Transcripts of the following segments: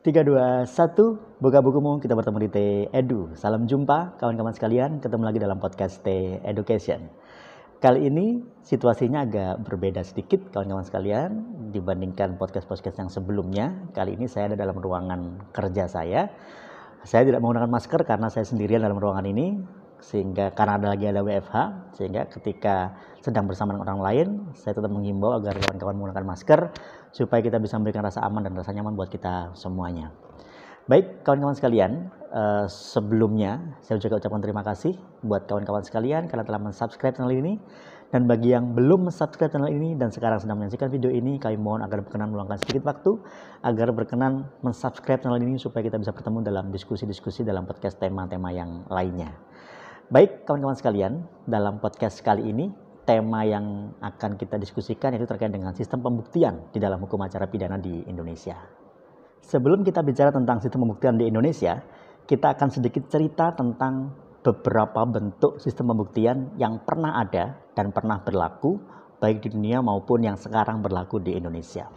3, 2, 1, buka bukumu, kita bertemu di The Edu. Salam jumpa kawan-kawan sekalian, ketemu lagi dalam podcast The Education. Kali ini situasinya agak berbeda sedikit kawan-kawan sekalian dibandingkan podcast-podcast yang sebelumnya. Kali ini saya ada dalam ruangan kerja saya. Saya tidak menggunakan masker karena saya sendirian dalam ruangan ini sehingga karena ada lagi ada WFH sehingga ketika sedang bersama dengan orang lain saya tetap menghimbau agar kawan-kawan menggunakan masker supaya kita bisa memberikan rasa aman dan rasa nyaman buat kita semuanya. Baik, kawan-kawan sekalian, eh, sebelumnya saya juga ucapkan terima kasih buat kawan-kawan sekalian karena telah mensubscribe channel ini. Dan bagi yang belum subscribe channel ini dan sekarang sedang menyaksikan video ini, kami mohon agar berkenan meluangkan sedikit waktu agar berkenan mensubscribe channel ini supaya kita bisa bertemu dalam diskusi-diskusi dalam podcast tema-tema yang lainnya. Baik, kawan-kawan sekalian, dalam podcast kali ini tema yang akan kita diskusikan yaitu terkait dengan sistem pembuktian di dalam hukum acara pidana di Indonesia. Sebelum kita bicara tentang sistem pembuktian di Indonesia, kita akan sedikit cerita tentang beberapa bentuk sistem pembuktian yang pernah ada dan pernah berlaku baik di dunia maupun yang sekarang berlaku di Indonesia.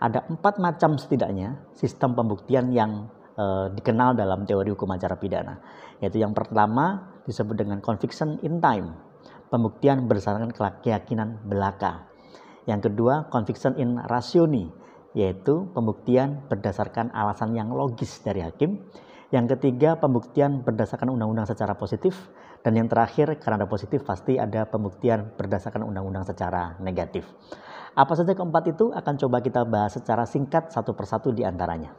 Ada empat macam setidaknya sistem pembuktian yang eh, dikenal dalam teori hukum acara pidana. Yaitu yang pertama disebut dengan conviction in time pembuktian berdasarkan keyakinan belaka. Yang kedua, conviction in rationi, yaitu pembuktian berdasarkan alasan yang logis dari hakim. Yang ketiga, pembuktian berdasarkan undang-undang secara positif. Dan yang terakhir, karena ada positif, pasti ada pembuktian berdasarkan undang-undang secara negatif. Apa saja keempat itu akan coba kita bahas secara singkat satu persatu di antaranya.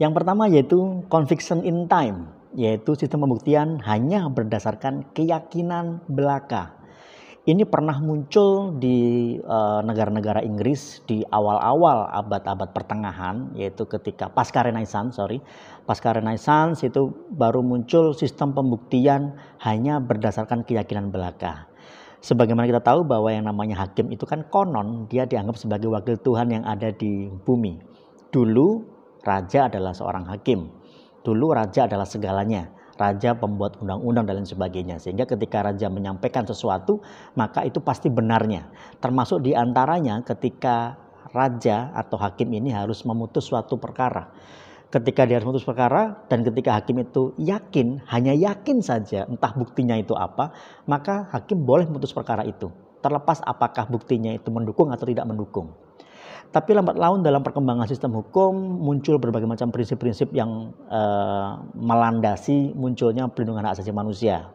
Yang pertama yaitu conviction in time yaitu sistem pembuktian hanya berdasarkan keyakinan belaka. Ini pernah muncul di eh, negara-negara uh, Inggris di awal-awal abad-abad pertengahan, yaitu ketika pasca Renaissance, sorry, pasca Renaissance itu baru muncul sistem pembuktian hanya berdasarkan keyakinan belaka sebagaimana kita tahu bahwa yang namanya hakim itu kan konon dia dianggap sebagai wakil Tuhan yang ada di bumi. Dulu raja adalah seorang hakim. Dulu raja adalah segalanya, raja pembuat undang-undang dan lain sebagainya. Sehingga ketika raja menyampaikan sesuatu, maka itu pasti benarnya. Termasuk diantaranya ketika raja atau hakim ini harus memutus suatu perkara. Ketika dia harus memutus perkara dan ketika hakim itu yakin, hanya yakin saja entah buktinya itu apa, maka hakim boleh memutus perkara itu. Terlepas apakah buktinya itu mendukung atau tidak mendukung. Tapi lambat laun dalam perkembangan sistem hukum muncul berbagai macam prinsip-prinsip yang eh, melandasi munculnya pelindungan hak asasi manusia.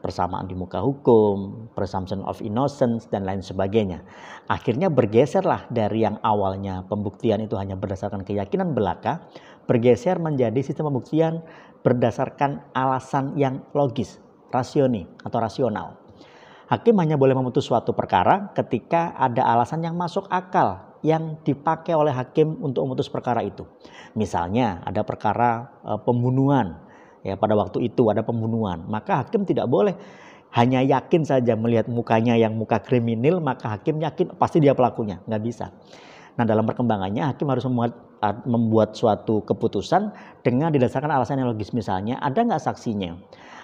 Persamaan di muka hukum, presumption of innocence, dan lain sebagainya. Akhirnya bergeserlah dari yang awalnya pembuktian itu hanya berdasarkan keyakinan belaka, bergeser menjadi sistem pembuktian berdasarkan alasan yang logis, rasioni atau rasional. Hakim hanya boleh memutus suatu perkara ketika ada alasan yang masuk akal yang dipakai oleh hakim untuk memutus perkara itu. Misalnya ada perkara e, pembunuhan, ya pada waktu itu ada pembunuhan, maka hakim tidak boleh hanya yakin saja melihat mukanya yang muka kriminal, maka hakim yakin pasti dia pelakunya, nggak bisa. Nah dalam perkembangannya hakim harus membuat eh, membuat suatu keputusan dengan didasarkan alasan yang logis misalnya ada nggak saksinya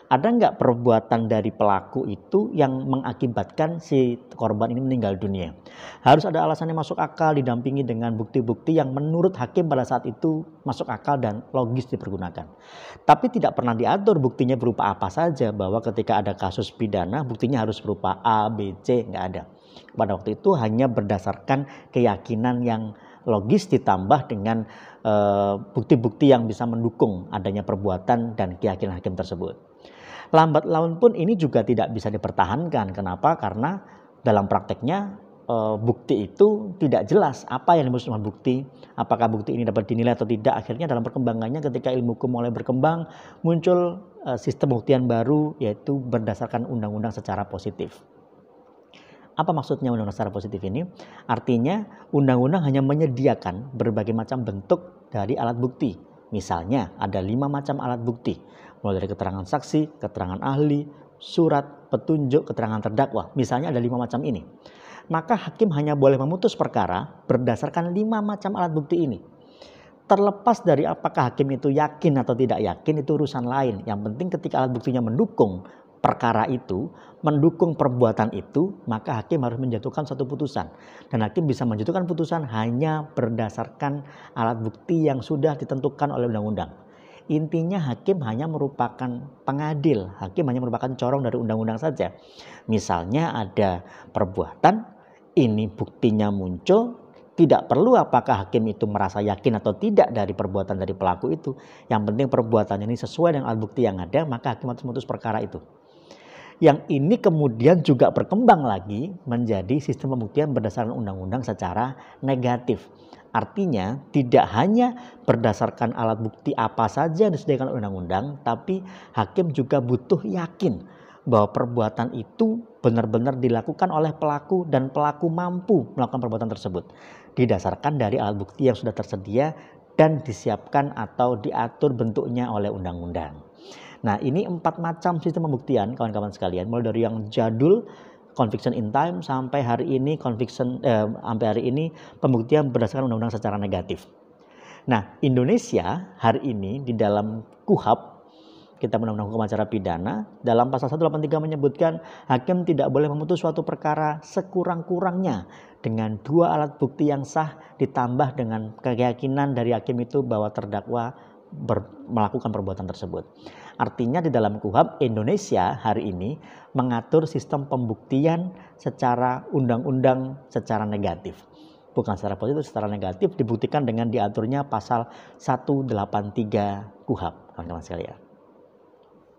ada nggak perbuatan dari pelaku itu yang mengakibatkan si korban ini meninggal dunia. Harus ada alasannya masuk akal didampingi dengan bukti-bukti yang menurut hakim pada saat itu masuk akal dan logis dipergunakan. Tapi tidak pernah diatur buktinya berupa apa saja bahwa ketika ada kasus pidana buktinya harus berupa A, B, C nggak ada. Pada waktu itu hanya berdasarkan keyakinan yang logis ditambah dengan eh, bukti-bukti uh, yang bisa mendukung adanya perbuatan dan keyakinan hakim tersebut lambat laun pun ini juga tidak bisa dipertahankan. Kenapa? Karena dalam prakteknya eh, bukti itu tidak jelas apa yang dimaksud dengan bukti, apakah bukti ini dapat dinilai atau tidak. Akhirnya dalam perkembangannya ketika ilmu hukum mulai berkembang muncul eh, sistem buktian baru yaitu berdasarkan undang-undang secara positif. Apa maksudnya undang-undang secara positif ini? Artinya undang-undang hanya menyediakan berbagai macam bentuk dari alat bukti. Misalnya ada lima macam alat bukti mulai dari keterangan saksi, keterangan ahli, surat, petunjuk, keterangan terdakwa. Misalnya ada lima macam ini. Maka hakim hanya boleh memutus perkara berdasarkan lima macam alat bukti ini. Terlepas dari apakah hakim itu yakin atau tidak yakin itu urusan lain. Yang penting ketika alat buktinya mendukung perkara itu, mendukung perbuatan itu, maka hakim harus menjatuhkan satu putusan. Dan hakim bisa menjatuhkan putusan hanya berdasarkan alat bukti yang sudah ditentukan oleh undang-undang. Intinya hakim hanya merupakan pengadil, hakim hanya merupakan corong dari undang-undang saja. Misalnya ada perbuatan, ini buktinya muncul, tidak perlu apakah hakim itu merasa yakin atau tidak dari perbuatan dari pelaku itu. Yang penting perbuatan ini sesuai dengan alat bukti yang ada, maka hakim harus memutus perkara itu yang ini kemudian juga berkembang lagi menjadi sistem pembuktian berdasarkan undang-undang secara negatif. Artinya tidak hanya berdasarkan alat bukti apa saja yang disediakan undang-undang, tapi hakim juga butuh yakin bahwa perbuatan itu benar-benar dilakukan oleh pelaku dan pelaku mampu melakukan perbuatan tersebut. Didasarkan dari alat bukti yang sudah tersedia dan disiapkan atau diatur bentuknya oleh undang-undang. Nah, ini empat macam sistem pembuktian kawan-kawan sekalian, mulai dari yang jadul conviction in time sampai hari ini conviction eh, sampai hari ini pembuktian berdasarkan undang-undang secara negatif. Nah, Indonesia hari ini di dalam KUHAP kita undang-undang hukum acara pidana dalam pasal 183 menyebutkan hakim tidak boleh memutus suatu perkara sekurang-kurangnya dengan dua alat bukti yang sah ditambah dengan keyakinan dari hakim itu bahwa terdakwa ber, melakukan perbuatan tersebut. Artinya di dalam KUHAP Indonesia hari ini mengatur sistem pembuktian secara undang-undang secara negatif. Bukan secara positif, secara negatif dibuktikan dengan diaturnya pasal 183 KUHAP. Kawan-kawan sekalian.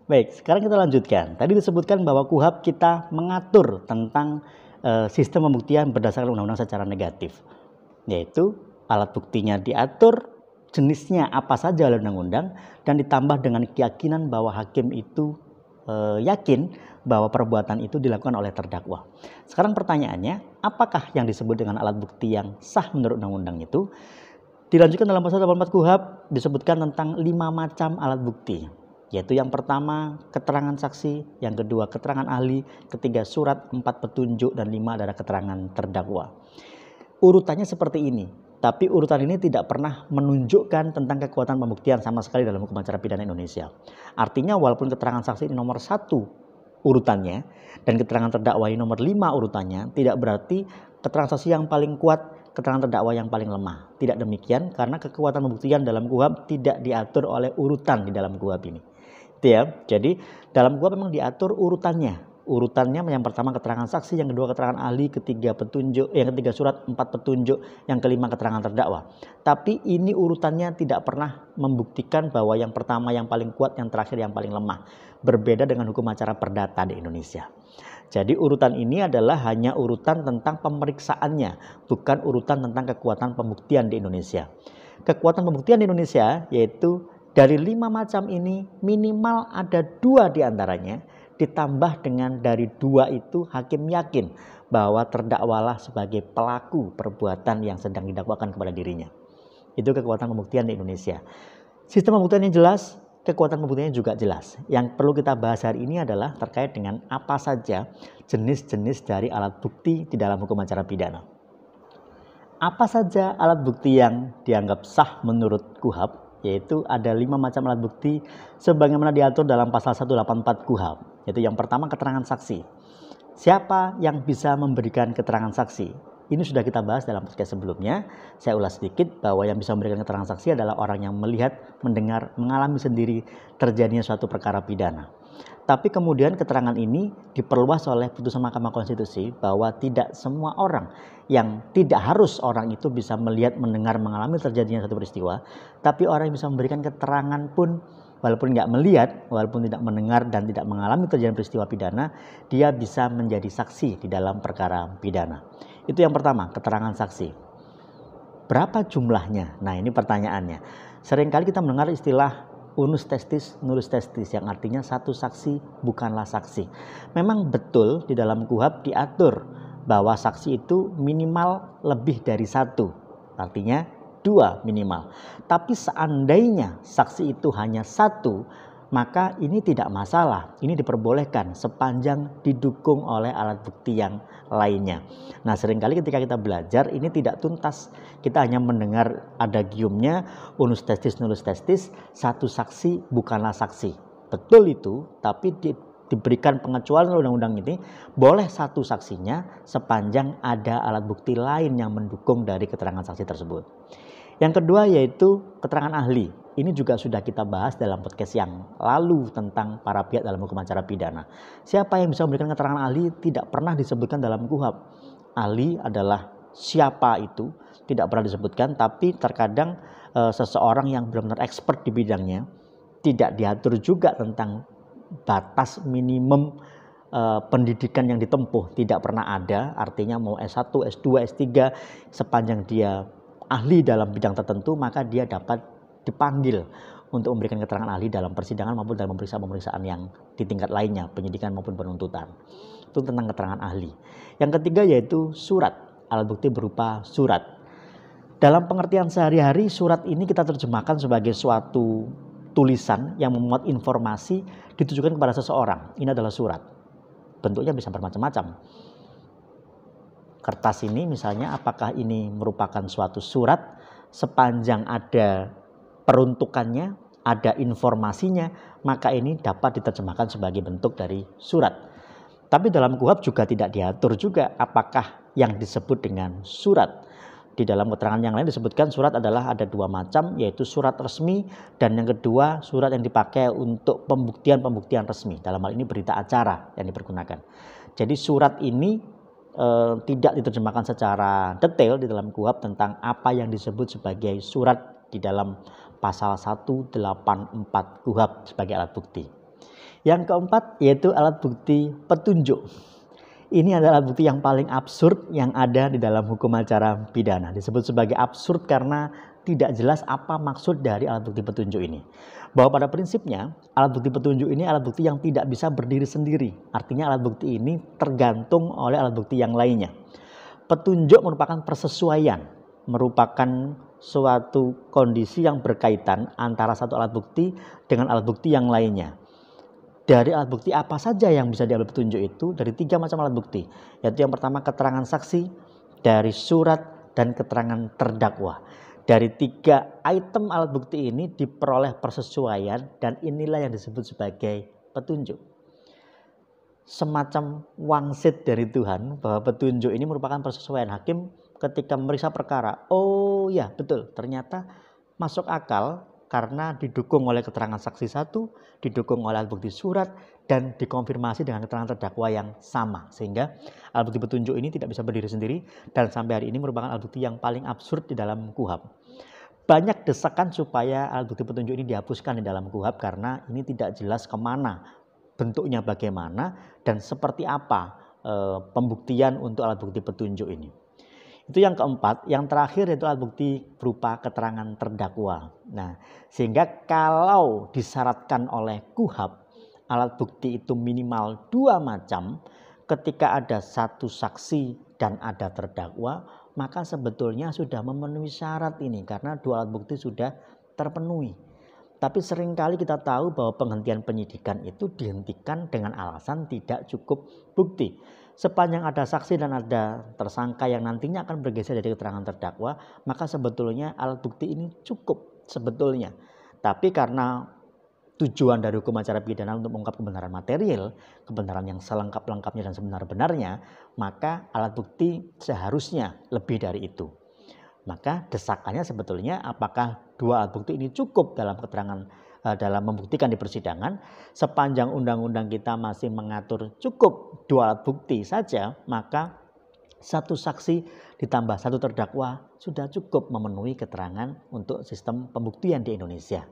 Baik, sekarang kita lanjutkan. Tadi disebutkan bahwa KUHAP kita mengatur tentang e, sistem pembuktian berdasarkan undang-undang secara negatif, yaitu alat buktinya diatur, jenisnya apa saja oleh undang-undang dan ditambah dengan keyakinan bahwa hakim itu e, yakin bahwa perbuatan itu dilakukan oleh terdakwa. Sekarang pertanyaannya, apakah yang disebut dengan alat bukti yang sah menurut undang-undang itu? Dilanjutkan dalam pasal 84 Kuhap disebutkan tentang lima macam alat bukti, yaitu yang pertama keterangan saksi, yang kedua keterangan ahli, ketiga surat, empat petunjuk, dan lima adalah keterangan terdakwa. Urutannya seperti ini, tapi urutan ini tidak pernah menunjukkan tentang kekuatan pembuktian sama sekali dalam hukum acara pidana Indonesia. Artinya walaupun keterangan saksi ini nomor satu urutannya dan keterangan terdakwa ini nomor lima urutannya tidak berarti keterangan saksi yang paling kuat keterangan terdakwa yang paling lemah. Tidak demikian karena kekuatan pembuktian dalam kuhab tidak diatur oleh urutan di dalam kuhab ini. Ya. Jadi dalam kuhab memang diatur urutannya urutannya yang pertama keterangan saksi, yang kedua keterangan ahli, ketiga petunjuk, eh, yang ketiga surat, empat petunjuk, yang kelima keterangan terdakwa. Tapi ini urutannya tidak pernah membuktikan bahwa yang pertama yang paling kuat, yang terakhir yang paling lemah. Berbeda dengan hukum acara perdata di Indonesia. Jadi urutan ini adalah hanya urutan tentang pemeriksaannya, bukan urutan tentang kekuatan pembuktian di Indonesia. Kekuatan pembuktian di Indonesia yaitu dari lima macam ini minimal ada dua diantaranya antaranya ditambah dengan dari dua itu hakim yakin bahwa terdakwalah sebagai pelaku perbuatan yang sedang didakwakan kepada dirinya. Itu kekuatan pembuktian di Indonesia. Sistem pembuktian yang jelas, kekuatan pembuktiannya juga jelas. Yang perlu kita bahas hari ini adalah terkait dengan apa saja jenis-jenis dari alat bukti di dalam hukum acara pidana. Apa saja alat bukti yang dianggap sah menurut KUHAP yaitu ada lima macam alat bukti sebagaimana diatur dalam pasal 184 KUHAP. Yaitu yang pertama keterangan saksi. Siapa yang bisa memberikan keterangan saksi? Ini sudah kita bahas dalam podcast sebelumnya. Saya ulas sedikit bahwa yang bisa memberikan keterangan saksi adalah orang yang melihat, mendengar, mengalami sendiri terjadinya suatu perkara pidana. Tapi kemudian keterangan ini diperluas oleh putusan Mahkamah Konstitusi bahwa tidak semua orang yang tidak harus orang itu bisa melihat, mendengar, mengalami terjadinya satu peristiwa, tapi orang yang bisa memberikan keterangan pun walaupun nggak melihat, walaupun tidak mendengar dan tidak mengalami terjadinya peristiwa pidana, dia bisa menjadi saksi di dalam perkara pidana. Itu yang pertama, keterangan saksi. Berapa jumlahnya? Nah, ini pertanyaannya. Seringkali kita mendengar istilah unus testis nulus testis yang artinya satu saksi bukanlah saksi. Memang betul di dalam kuhab diatur bahwa saksi itu minimal lebih dari satu. Artinya dua minimal. Tapi seandainya saksi itu hanya satu, maka ini tidak masalah. Ini diperbolehkan sepanjang didukung oleh alat bukti yang lainnya. Nah, seringkali ketika kita belajar ini tidak tuntas. Kita hanya mendengar ada giumnya, unus testis, nulus testis, satu saksi bukanlah saksi. Betul itu, tapi di, diberikan pengecualian undang-undang ini boleh satu saksinya sepanjang ada alat bukti lain yang mendukung dari keterangan saksi tersebut. Yang kedua yaitu keterangan ahli. Ini juga sudah kita bahas dalam podcast yang lalu tentang para pihak dalam hukum acara pidana. Siapa yang bisa memberikan keterangan ahli tidak pernah disebutkan dalam KUHAP. Ahli adalah siapa itu tidak pernah disebutkan tapi terkadang e, seseorang yang benar-benar expert di bidangnya tidak diatur juga tentang batas minimum e, pendidikan yang ditempuh tidak pernah ada, artinya mau S1, S2, S3 sepanjang dia ahli dalam bidang tertentu maka dia dapat dipanggil untuk memberikan keterangan ahli dalam persidangan maupun dalam pemeriksaan-pemeriksaan yang di tingkat lainnya, penyidikan maupun penuntutan. Itu tentang keterangan ahli. Yang ketiga yaitu surat. Alat bukti berupa surat. Dalam pengertian sehari-hari, surat ini kita terjemahkan sebagai suatu tulisan yang memuat informasi ditujukan kepada seseorang. Ini adalah surat. Bentuknya bisa bermacam-macam kertas ini misalnya apakah ini merupakan suatu surat sepanjang ada peruntukannya, ada informasinya, maka ini dapat diterjemahkan sebagai bentuk dari surat. Tapi dalam kuhab juga tidak diatur juga apakah yang disebut dengan surat. Di dalam keterangan yang lain disebutkan surat adalah ada dua macam yaitu surat resmi dan yang kedua surat yang dipakai untuk pembuktian-pembuktian resmi. Dalam hal ini berita acara yang dipergunakan. Jadi surat ini Eh, tidak diterjemahkan secara detail di dalam kuhab tentang apa yang disebut sebagai surat di dalam pasal 184 kuhab sebagai alat bukti. Yang keempat yaitu alat bukti petunjuk. Ini adalah bukti yang paling absurd yang ada di dalam hukum acara pidana. Disebut sebagai absurd karena tidak jelas apa maksud dari alat bukti petunjuk ini. Bahwa pada prinsipnya alat bukti petunjuk ini alat bukti yang tidak bisa berdiri sendiri. Artinya alat bukti ini tergantung oleh alat bukti yang lainnya. Petunjuk merupakan persesuaian, merupakan suatu kondisi yang berkaitan antara satu alat bukti dengan alat bukti yang lainnya dari alat bukti apa saja yang bisa diambil petunjuk itu dari tiga macam alat bukti yaitu yang pertama keterangan saksi dari surat dan keterangan terdakwa dari tiga item alat bukti ini diperoleh persesuaian dan inilah yang disebut sebagai petunjuk. Semacam wangsit dari Tuhan bahwa petunjuk ini merupakan persesuaian hakim ketika memeriksa perkara. Oh ya betul ternyata masuk akal karena didukung oleh keterangan saksi satu, didukung oleh alat bukti surat, dan dikonfirmasi dengan keterangan terdakwa yang sama sehingga alat bukti petunjuk ini tidak bisa berdiri sendiri dan sampai hari ini merupakan alat bukti yang paling absurd di dalam KUHAP. Banyak desakan supaya alat bukti petunjuk ini dihapuskan di dalam KUHAP karena ini tidak jelas kemana, bentuknya bagaimana, dan seperti apa e, pembuktian untuk alat bukti petunjuk ini. Itu yang keempat. Yang terakhir yaitu alat bukti berupa keterangan terdakwa. Nah, sehingga kalau disyaratkan oleh KUHAP alat bukti itu minimal dua macam, ketika ada satu saksi dan ada terdakwa, maka sebetulnya sudah memenuhi syarat ini karena dua alat bukti sudah terpenuhi. Tapi seringkali kita tahu bahwa penghentian penyidikan itu dihentikan dengan alasan tidak cukup bukti. Sepanjang ada saksi dan ada tersangka yang nantinya akan bergeser dari keterangan terdakwa, maka sebetulnya alat bukti ini cukup sebetulnya. Tapi karena tujuan dari hukum acara pidana untuk mengungkap kebenaran material, kebenaran yang selengkap-lengkapnya dan sebenar-benarnya, maka alat bukti seharusnya lebih dari itu. Maka desakannya sebetulnya apakah dua alat bukti ini cukup dalam keterangan eh, dalam membuktikan di persidangan sepanjang undang-undang kita masih mengatur cukup dua alat bukti saja maka satu saksi ditambah satu terdakwa sudah cukup memenuhi keterangan untuk sistem pembuktian di Indonesia.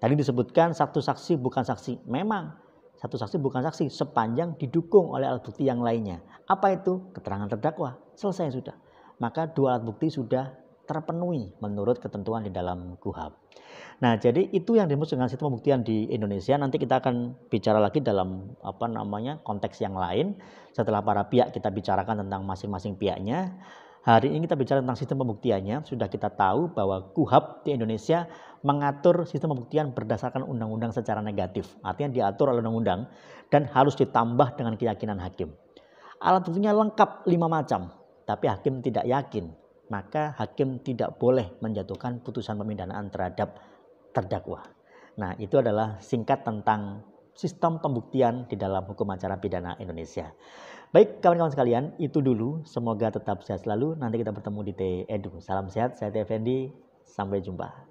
Tadi disebutkan satu saksi bukan saksi. Memang satu saksi bukan saksi sepanjang didukung oleh alat bukti yang lainnya. Apa itu? Keterangan terdakwa. Selesai sudah. Maka dua alat bukti sudah terpenuhi menurut ketentuan di dalam KUHAP. Nah, jadi itu yang dimaksud dengan sistem pembuktian di Indonesia. Nanti kita akan bicara lagi dalam apa namanya konteks yang lain setelah para pihak kita bicarakan tentang masing-masing pihaknya. Hari ini kita bicara tentang sistem pembuktiannya. Sudah kita tahu bahwa KUHAP di Indonesia mengatur sistem pembuktian berdasarkan undang-undang secara negatif. Artinya diatur oleh undang-undang dan harus ditambah dengan keyakinan hakim. Alat buktinya lengkap lima macam, tapi hakim tidak yakin. Maka hakim tidak boleh menjatuhkan putusan pemidanaan terhadap terdakwa. Nah itu adalah singkat tentang sistem pembuktian di dalam hukum acara pidana Indonesia. Baik kawan-kawan sekalian, itu dulu. Semoga tetap sehat selalu. Nanti kita bertemu di TEDU. Salam sehat, saya TFND. E Sampai jumpa.